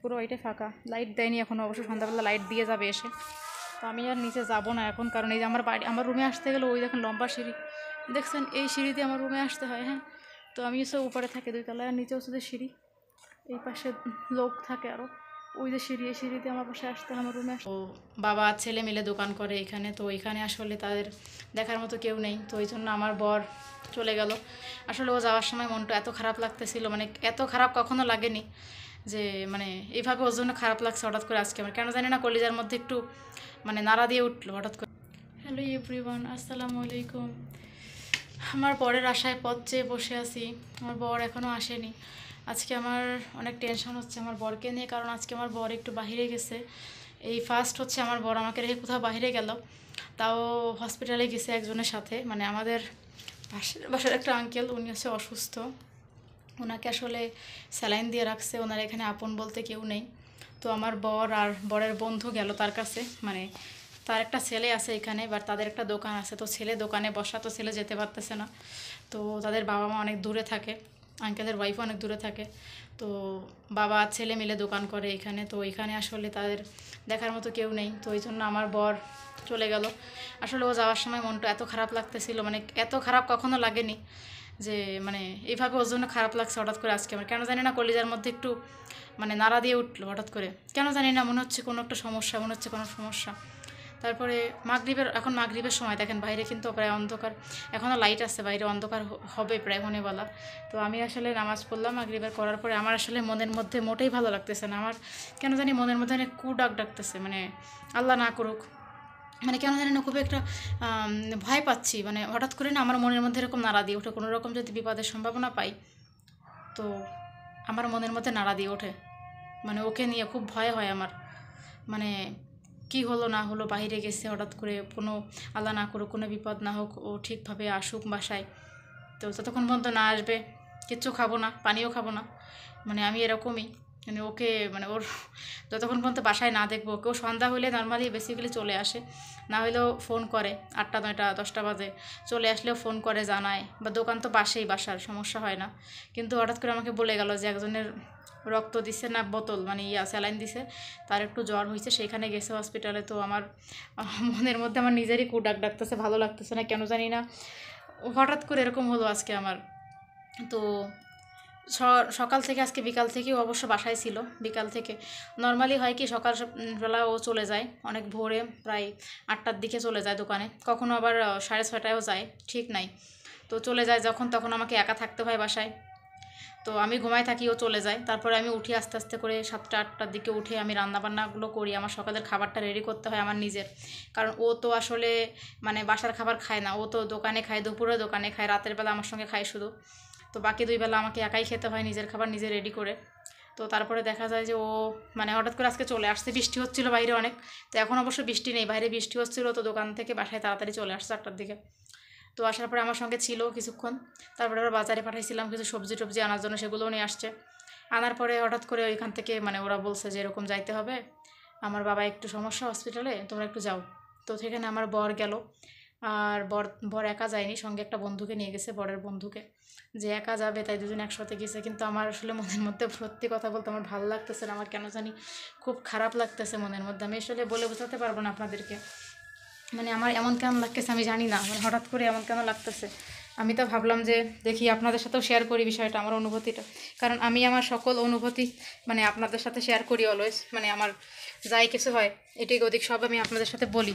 পুরো এটা ফাঁকা লাইট দেয়নি এখনও অবশ্য সন্ধ্যাবেলা লাইট দিয়ে যাবে এসে তো আমি আর নিচে যাব না এখন কারণ এই যে আমার বাড়ি আমার রুমে আসতে গেলে ওই দেখেন লম্বা সিঁড়ি দেখছেন এই সিঁড়ি দিয়ে আমার রুমে আসতে হয় হ্যাঁ তো আমি হচ্ছে উপরে থাকি দুই তলায় আর নিচে শুধু সিঁড়ি এই পাশে লোক থাকে আরও ওই যে সিঁড়ি এই সিঁড়িতে আমার পাশে আসতে আমার রুমে ও বাবা ছেলে মিলে দোকান করে এখানে তো এখানে আসলে তাদের দেখার মতো কেউ নেই তো ওই জন্য আমার বর চলে গেল আসলে ও যাওয়ার সময় মনটা এত খারাপ লাগতেছিল মানে এত খারাপ কখনো লাগেনি যে মানে এইভাবে ওর জন্য খারাপ লাগছে হঠাৎ করে আজকে আমার কেন জানি না কলিজার মধ্যে একটু মানে নাড়া দিয়ে উঠলো হঠাৎ করে হ্যালো এভরিওয়ান আসসালামু আলাইকুম আমার বরের আশায় পথ চেয়ে বসে আছি আমার বর এখনও আসেনি আজকে আমার অনেক টেনশন হচ্ছে আমার বরকে নিয়ে কারণ আজকে আমার বর একটু বাহিরে গেছে এই ফার্স্ট হচ্ছে আমার বর আমাকে রেখে কোথাও বাহিরে গেল তাও হসপিটালে গেছে একজনের সাথে মানে আমাদের পাশের বাসার একটা আঙ্কেল উনি হচ্ছে অসুস্থ ওনাকে আসলে স্যালাইন দিয়ে রাখছে ওনার এখানে আপন বলতে কেউ নেই তো আমার বর আর বরের বন্ধু গেল তার কাছে মানে তার একটা ছেলে আছে এখানে বা তাদের একটা দোকান আছে তো ছেলে দোকানে বসা তো ছেলে যেতে পারতেছে না তো তাদের বাবা মা অনেক দূরে থাকে আঙ্কেলের ওয়াইফও অনেক দূরে থাকে তো বাবা ছেলে মিলে দোকান করে এখানে তো এখানে আসলে তাদের দেখার মতো কেউ নেই তো ওই জন্য আমার বর চলে গেল আসলে ও যাওয়ার সময় মনটা এত খারাপ লাগতেছিল মানে এত খারাপ কখনো লাগেনি যে মানে এইভাবে ওর জন্য খারাপ লাগছে হঠাৎ করে আজকে আমার কেন জানি না কলিজার মধ্যে একটু মানে নাড়া দিয়ে উঠলো হঠাৎ করে কেন জানি না মনে হচ্ছে কোনো একটা সমস্যা মনে হচ্ছে কোনো সমস্যা তারপরে মাগরীবের এখন মাগরীবের সময় দেখেন বাইরে কিন্তু প্রায় অন্ধকার এখনও লাইট আছে বাইরে অন্ধকার হবে প্রায় মনে বলা তো আমি আসলে নামাজ পড়লাম মাগরীবের করার পরে আমার আসলে মনের মধ্যে মোটেই ভালো লাগতেছে না আমার কেন জানি মনের মধ্যে অনেক কুডাক ডাকতেছে মানে আল্লাহ না করুক মানে কেন জানি না খুব একটা ভয় পাচ্ছি মানে হঠাৎ করে না আমার মনের মধ্যে এরকম নাড়া দিয়ে ওঠে কোনো রকম যদি বিপদের সম্ভাবনা পাই তো আমার মনের মধ্যে নাড়া দিয়ে ওঠে মানে ওকে নিয়ে খুব ভয় হয় আমার মানে কি হলো না হলো বাহিরে গেছে হঠাৎ করে কোনো আলা না করুক কোনো বিপদ না হোক ও ঠিকভাবে আসুক বাসায় তো ততক্ষণ পর্যন্ত না আসবে কিচ্ছু খাবো না পানিও খাবো না মানে আমি এরকমই মানে ওকে মানে ওর যতক্ষণ পর্যন্ত বাসায় না দেখবো ওকেও সন্ধ্যা হইলে নর্মালি বেসিক্যালি চলে আসে না হলেও ফোন করে আটটা নয়টা দশটা বাজে চলে আসলেও ফোন করে জানায় বা দোকান তো পাশেই বাসার সমস্যা হয় না কিন্তু হঠাৎ করে আমাকে বলে গেল যে একজনের রক্ত দিছে না বোতল মানে ইয়া স্যালাইন দিছে তার একটু জ্বর হয়েছে সেখানে গেছে হসপিটালে তো আমার মনের মধ্যে আমার নিজেরই কুডাক ডাকতেছে ভালো লাগতেছে না কেন জানি না হঠাৎ করে এরকম হলো আজকে আমার তো সকাল থেকে আজকে বিকাল থেকেও অবশ্য বাসায় ছিল বিকাল থেকে নর্মালি হয় কি সকাল বেলা ও চলে যায় অনেক ভোরে প্রায় আটটার দিকে চলে যায় দোকানে কখনো আবার সাড়ে ছটায়ও যায় ঠিক নাই তো চলে যায় যখন তখন আমাকে একা থাকতে হয় বাসায় তো আমি ঘুমায় থাকি ও চলে যায় তারপরে আমি উঠি আস্তে আস্তে করে সাতটা আটটার দিকে উঠে আমি রান্নাবান্নাগুলো করি আমার সকালের খাবারটা রেডি করতে হয় আমার নিজের কারণ ও তো আসলে মানে বাসার খাবার খায় না ও তো দোকানে খায় দুপুরে দোকানে খায় রাতের বেলা আমার সঙ্গে খায় শুধু তো বাকি দুই বেলা আমাকে একাই খেতে হয় নিজের খাবার নিজে রেডি করে তো তারপরে দেখা যায় যে ও মানে হঠাৎ করে আজকে চলে আসছে বৃষ্টি হচ্ছিল বাইরে অনেক তো এখন অবশ্য বৃষ্টি নেই বাইরে বৃষ্টি হচ্ছিল তো দোকান থেকে বাসায় তাড়াতাড়ি চলে আসছে একটার দিকে তো আসার পরে আমার সঙ্গে ছিল কিছুক্ষণ তারপরে আবার বাজারে পাঠাইছিলাম কিছু সবজি টবজি আনার জন্য সেগুলোও নিয়ে আসছে আনার পরে হঠাৎ করে ওইখান থেকে মানে ওরা বলছে যে এরকম যাইতে হবে আমার বাবা একটু সমস্যা হসপিটালে তোমরা একটু যাও তো সেখানে আমার বর গেল আর বর বর একা যায়নি সঙ্গে একটা বন্ধুকে নিয়ে গেছে বরের বন্ধুকে যে একা যাবে তাই দুজন একসাথে গেছে কিন্তু আমার আসলে মনের মধ্যে সত্যি কথা বলতে আমার ভালো লাগতেছে না আমার কেন জানি খুব খারাপ লাগতেছে মনের মধ্যে আমি আসলে বলে বোঝাতে পারবো না আপনাদেরকে মানে আমার এমন কেমন লাগতেছে আমি জানি না মানে হঠাৎ করে এমন কেন লাগতেছে আমি তো ভাবলাম যে দেখি আপনাদের সাথেও শেয়ার করি বিষয়টা আমার অনুভূতিটা কারণ আমি আমার সকল অনুভূতি মানে আপনাদের সাথে শেয়ার করি অলওয়েজ মানে আমার যাই কিছু হয় এটিক ওদিক সব আমি আপনাদের সাথে বলি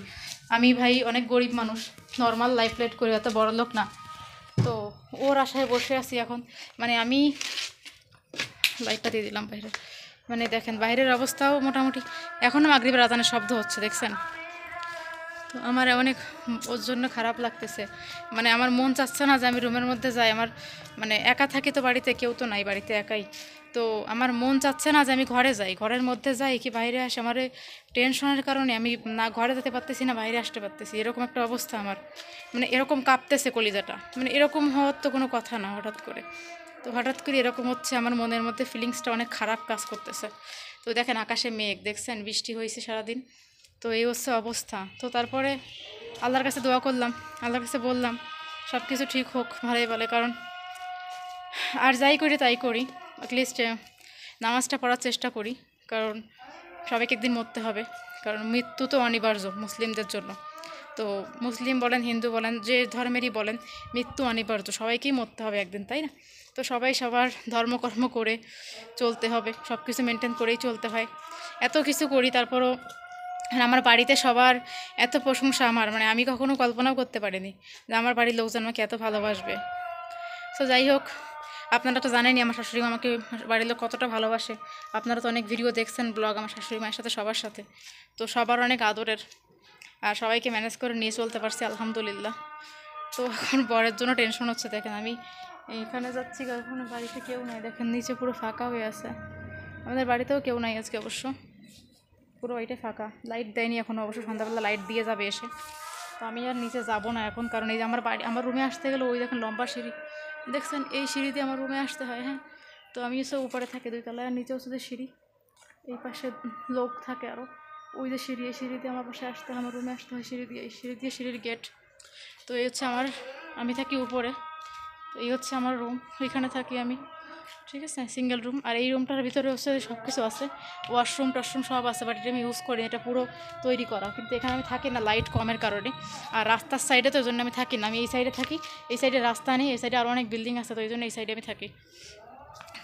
আমি ভাই অনেক গরিব মানুষ নর্মাল লাইফ লেট করি অত বড় লোক না তো ওর আশায় বসে আছি এখন মানে আমি লাইটটা দিয়ে দিলাম বাইরে মানে দেখেন বাইরের অবস্থাও মোটামুটি এখনও মাগরীবের আজানের শব্দ হচ্ছে দেখছেন তো আমার অনেক ওর জন্য খারাপ লাগতেছে মানে আমার মন চাচ্ছে না যে আমি রুমের মধ্যে যাই আমার মানে একা থাকি তো বাড়িতে কেউ তো নাই বাড়িতে একাই তো আমার মন চাচ্ছে না যে আমি ঘরে যাই ঘরের মধ্যে যাই কি বাইরে আসে আমার টেনশনের কারণে আমি না ঘরে যেতে পারতেছি না বাইরে আসতে পারতেছি এরকম একটা অবস্থা আমার মানে এরকম কাঁপতেছে কলিজাটা মানে এরকম হওয়ার তো কোনো কথা না হঠাৎ করে তো হঠাৎ করে এরকম হচ্ছে আমার মনের মধ্যে ফিলিংসটা অনেক খারাপ কাজ করতেছে তো দেখেন আকাশে মেঘ দেখছেন বৃষ্টি হয়েছে সারাদিন তো এই হচ্ছে অবস্থা তো তারপরে আল্লাহর কাছে দোয়া করলাম আল্লাহর কাছে বললাম সব কিছু ঠিক হোক ভালোই বলে কারণ আর যাই করি তাই করি অ্যাটলিস্ট নামাজটা পড়ার চেষ্টা করি কারণ সবাইকে একদিন মরতে হবে কারণ মৃত্যু তো অনিবার্য মুসলিমদের জন্য তো মুসলিম বলেন হিন্দু বলেন যে ধর্মেরই বলেন মৃত্যু অনিবার্য সবাইকেই মরতে হবে একদিন তাই না তো সবাই সবার ধর্মকর্ম করে চলতে হবে সব কিছু মেনটেন করেই চলতে হয় এত কিছু করি তারপরও আর আমার বাড়িতে সবার এত প্রশংসা আমার মানে আমি কখনও কল্পনাও করতে পারিনি যে আমার বাড়ির লোকজন আমাকে এত ভালোবাসবে তো যাই হোক আপনারা তো জানেনি আমার শাশুড়ি আমাকে বাড়ির লোক কতটা ভালোবাসে আপনারা তো অনেক ভিডিও দেখছেন ব্লগ আমার শাশুড়ি মায়ের সাথে সবার সাথে তো সবার অনেক আদরের আর সবাইকে ম্যানেজ করে নিয়ে চলতে পারছি আলহামদুলিল্লাহ তো এখন বরের জন্য টেনশন হচ্ছে দেখেন আমি এখানে যাচ্ছি কখনো বাড়িতে কেউ নাই দেখেন নিচে পুরো ফাঁকা হয়ে আছে আমাদের বাড়িতেও কেউ নাই আজকে অবশ্য পুরো বাড়িটা ফাঁকা লাইট দেয়নি এখন অবশ্য সন্ধ্যাবেলা লাইট দিয়ে যাবে এসে তো আমি আর নিচে যাব না এখন কারণ এই যে আমার বাড়ি আমার রুমে আসতে গেলে ওই দেখেন লম্বা সিঁড়ি দেখছেন এই সিঁড়ি দিয়ে আমার রুমে আসতে হয় হ্যাঁ তো আমি এসে উপরে থাকি দুই তলায় আর নিচেও শুধু সিঁড়ি এই পাশে লোক থাকে আরও ওই যে সিঁড়ি এই সিঁড়ি দিয়ে আমার পাশে আসতে হয় আমার রুমে আসতে হয় সিঁড়ি দিয়ে এই সিঁড়ি দিয়ে সিঁড়ির গেট তো এই হচ্ছে আমার আমি থাকি উপরে তো এই হচ্ছে আমার রুম ওইখানে থাকি আমি ঠিক আছে সিঙ্গেল রুম আর এই রুমটার ভিতরে হচ্ছে সব কিছু আছে ওয়াশরুম টাশরুম সব আছে বাট এটা আমি ইউজ করি এটা পুরো তৈরি করা কিন্তু এখানে আমি থাকি না লাইট কমের কারণে আর রাস্তার সাইডে তো ওই জন্য আমি থাকি না আমি এই সাইডে থাকি এই সাইডে রাস্তা নেই এই সাইডে আরও অনেক বিল্ডিং আছে তো ওই জন্য এই সাইডে আমি থাকি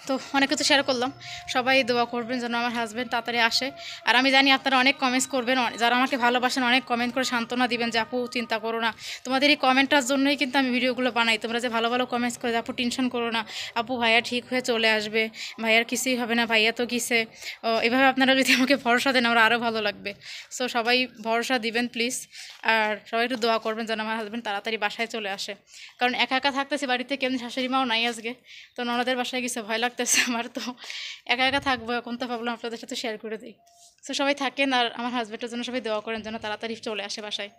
তো অনেক কিছু শেয়ার করলাম সবাই দোয়া করবেন যেন আমার হাজব্যান্ড তাড়াতাড়ি আসে আর আমি জানি আপনারা অনেক কমেন্টস করবেন যারা আমাকে ভালোবাসেন অনেক কমেন্ট করে সান্ত্বনা দিবেন যে আপু চিন্তা করো না তোমাদের এই কমেন্টটার জন্যই কিন্তু আমি ভিডিওগুলো বানাই তোমরা যে ভালো ভালো কমেন্টস করে আপু টেনশন করো না আপু ভাইয়া ঠিক হয়ে চলে আসবে ভাইয়ার কিছুই হবে না ভাইয়া তো কিসে এভাবে আপনারা যদি আমাকে ভরসা দেন আমার আরও ভালো লাগবে সো সবাই ভরসা দিবেন প্লিজ আর সবাই একটু দোয়া করবেন যেন আমার হাজব্যান্ড তাড়াতাড়ি বাসায় চলে আসে কারণ একা একা থাকতেছি বাড়িতে কেমন শাশুড়ি মাও নাই আজকে তো ননদের বাসায় গেছে ভয় লাগতেছে আমার তো একা একা থাকবো এখন তো ভাবলাম আপনাদের সাথে শেয়ার করে দিই সো সবাই থাকেন আর আমার হাজব্যান্ডের জন্য সবাই দোয়া করেন যেন তাড়াতাড়ি চলে আসে বাসায়